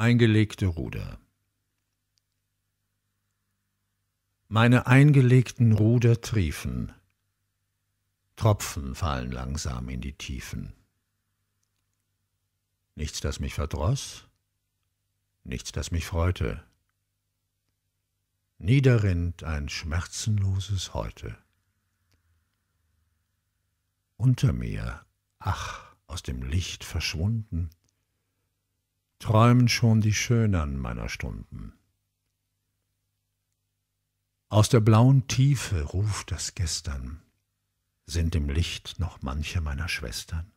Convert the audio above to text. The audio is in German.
Eingelegte Ruder. Meine eingelegten Ruder triefen, Tropfen fallen langsam in die Tiefen. Nichts, das mich verdross, nichts, das mich freute. Niederrinnt ein schmerzenloses Heute. Unter mir, ach, aus dem Licht verschwunden, träumen schon die Schönern meiner Stunden. Aus der blauen Tiefe ruft das Gestern, sind im Licht noch manche meiner Schwestern?